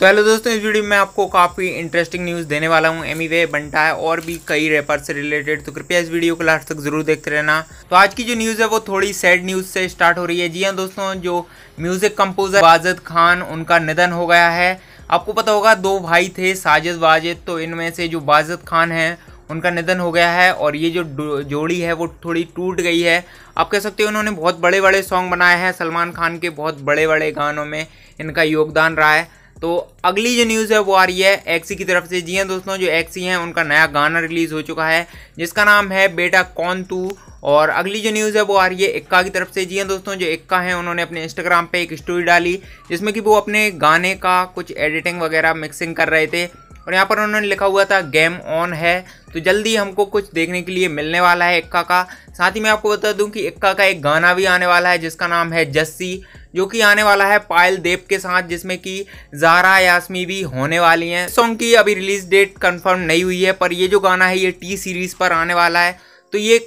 तो हेलो दोस्तों इस वीडियो में आपको काफ़ी इंटरेस्टिंग न्यूज़ देने वाला हूँ एम वे बंटा है और भी कई रेपर से रिलेटेड तो कृपया इस वीडियो को लास्ट तक जरूर देखते रहना तो आज की जो न्यूज़ है वो थोड़ी सैड न्यूज़ से स्टार्ट हो रही है जी हाँ दोस्तों जो म्यूज़िक कंपोज़र वाजिद खान उनका निधन हो गया है आपको पता होगा दो भाई थे साजिद वाजिद तो इनमें से जो वाजिद खान हैं उनका निधन हो गया है और ये जो जोड़ी है वो थोड़ी टूट गई है आप कह सकते हो उन्होंने बहुत बड़े बड़े सॉन्ग बनाए हैं सलमान खान के बहुत बड़े बड़े गानों में इनका योगदान रहा है तो अगली जो न्यूज़ है वो आ रही है एक्सी की तरफ से जी हाँ दोस्तों जो एक्सी हैं उनका नया गाना रिलीज़ हो चुका है जिसका नाम है बेटा कौन तू और अगली जो न्यूज़ है वो आ रही है इक्का की तरफ से जी हाँ दोस्तों जो इक्का हैं उन्होंने अपने इंस्टाग्राम पे एक स्टोरी डाली जिसमें कि वो अपने गाने का कुछ एडिटिंग वगैरह मिक्सिंग कर रहे थे और यहाँ पर उन्होंने लिखा हुआ था गेम ऑन है तो जल्दी हमको कुछ देखने के लिए मिलने वाला है इक्का का साथ ही मैं आपको बता दूँ कि इक्का का एक गाना भी आने वाला है जिसका नाम है जस्सी जो कि आने वाला है पायल देव के साथ जिसमें कि जारा यासमी भी होने वाली हैं सॉन्ग की अभी रिलीज डेट कंफर्म नहीं हुई है पर ये जो गाना है ये टी सीरीज़ पर आने वाला है तो ये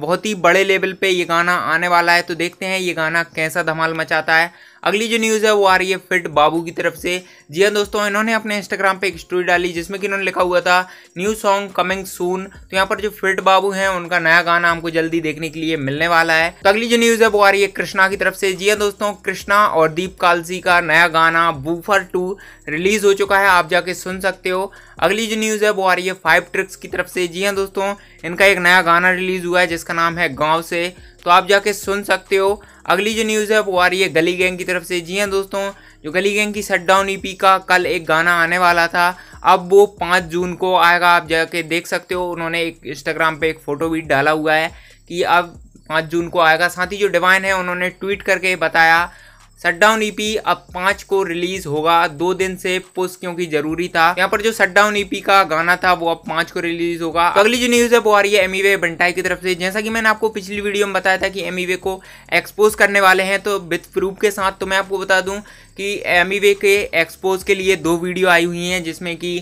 बहुत ही बड़े लेवल पे ये गाना आने वाला है तो देखते हैं ये गाना कैसा धमाल मचाता है अगली जो न्यूज़ है वो आ रही है फिट बाबू की तरफ से जी हाँ दोस्तों इन्होंने अपने इंस्टाग्राम पे एक स्टोरी डाली जिसमें कि इन्होंने लिखा हुआ था न्यू सॉन्ग कमिंग सून तो यहाँ पर जो फिट बाबू हैं उनका नया गाना हमको जल्दी देखने के लिए मिलने वाला है तो अगली जो न्यूज़ है वो आ रही है कृष्णा की तरफ से जी हाँ दोस्तों कृष्णा और दीप कालसी का नया गाना बूफर टू रिलीज हो चुका है आप जाके सुन सकते हो अगली जो न्यूज़ है वो आ रही है फाइव ट्रिक्स की तरफ से जी हाँ दोस्तों इनका एक नया गाना रिलीज हुआ है जिसका नाम है गाँव से तो आप जाके सुन सकते हो अगली जो न्यूज़ है वो आ रही है गली गैंग की तरफ से जी हाँ दोस्तों जो गली गैंग की डाउन ई e का कल एक गाना आने वाला था अब वो पाँच जून को आएगा आप जाके देख सकते हो उन्होंने एक इंस्टाग्राम पे एक फ़ोटो भी डाला हुआ है कि अब पाँच जून को आएगा साथ ही जो डिवाइन है उन्होंने ट्वीट करके बताया शटडाउन ईपी e अब पांच को रिलीज होगा दो दिन से पुश क्योंकि जरूरी था यहाँ पर जो शटडाउन ईपी e का गाना था वो अब पांच को रिलीज होगा अगली जो न्यूज है वो आ रही है एमईवे बंटाई e की तरफ से जैसा कि मैंने आपको पिछली वीडियो में बताया था कि एमईवे को एक्सपोज करने वाले हैं तो विथ प्रूफ के साथ तो मैं आपको बता दूं कि एमीवे के एक्सपोज के लिए दो वीडियो आई हुई हैं जिसमें कि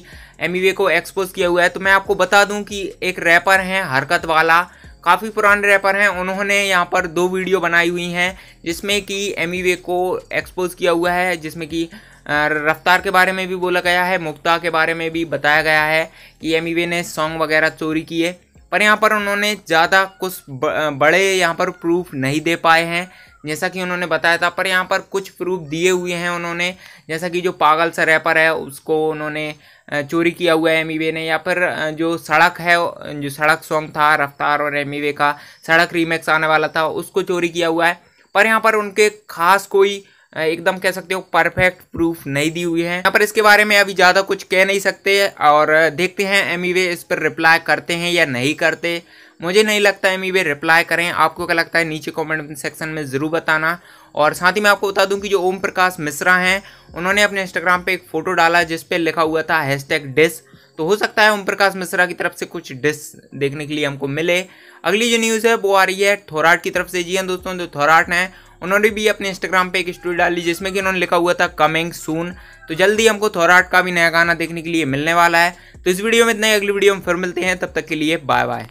एमीवे को एक्सपोज किया हुआ है तो मैं आपको बता दूं कि एक रैपर हैं हरकत वाला काफ़ी पुराने रैपर हैं उन्होंने यहाँ पर दो वीडियो बनाई हुई हैं जिसमें कि एम को एक्सपोज किया हुआ है जिसमें कि रफ्तार के बारे में भी बोला गया है मुक्ता के बारे में भी बताया गया है कि एम ने सॉन्ग वगैरह चोरी किए पर यहाँ पर उन्होंने ज़्यादा कुछ बड़े यहाँ पर प्रूफ नहीं दे पाए हैं जैसा कि उन्होंने बताया था पर यहाँ पर कुछ प्रूफ दिए हुए हैं उन्होंने जैसा कि जो पागल सा रैपर है उसको उन्होंने चोरी किया हुआ है एम e ने या फिर जो सड़क है जो सड़क सॉन्ग था रफ्तार और एम e का सड़क रीमेक्स आने वाला था उसको चोरी किया हुआ है पर यहाँ पर उनके खास कोई एकदम कह सकते हो परफेक्ट प्रूफ नहीं दी हुई है यहाँ पर इसके बारे में अभी ज़्यादा कुछ कह नहीं सकते और देखते हैं एम e इस पर रिप्लाई करते हैं या नहीं करते मुझे नहीं लगता है मी वे रिप्लाई करें आपको क्या लगता है नीचे कमेंट सेक्शन में ज़रूर बताना और साथ ही मैं आपको बता दूं कि जो ओम प्रकाश मिश्रा हैं उन्होंने अपने इंस्टाग्राम पे एक फ़ोटो डाला जिस पे लिखा हुआ था हैश टैग डिस तो हो सकता है ओम प्रकाश मिश्रा की तरफ से कुछ डिस देखने के लिए हमको मिले अगली जो न्यूज़ है वो आ रही है थोराट की तरफ से जी हाँ दोस्तों जो थोराट हैं उन्होंने भी अपने इंस्टाग्राम पे एक स्टोरी डाली जिसमें कि उन्होंने लिखा हुआ था कमिंग सून तो जल्दी हमको थोराट का भी नया गाना देखने के लिए मिलने वाला है तो इस वीडियो में इतना ही अगली वीडियो में फिर मिलते हैं तब तक के लिए बाय बाय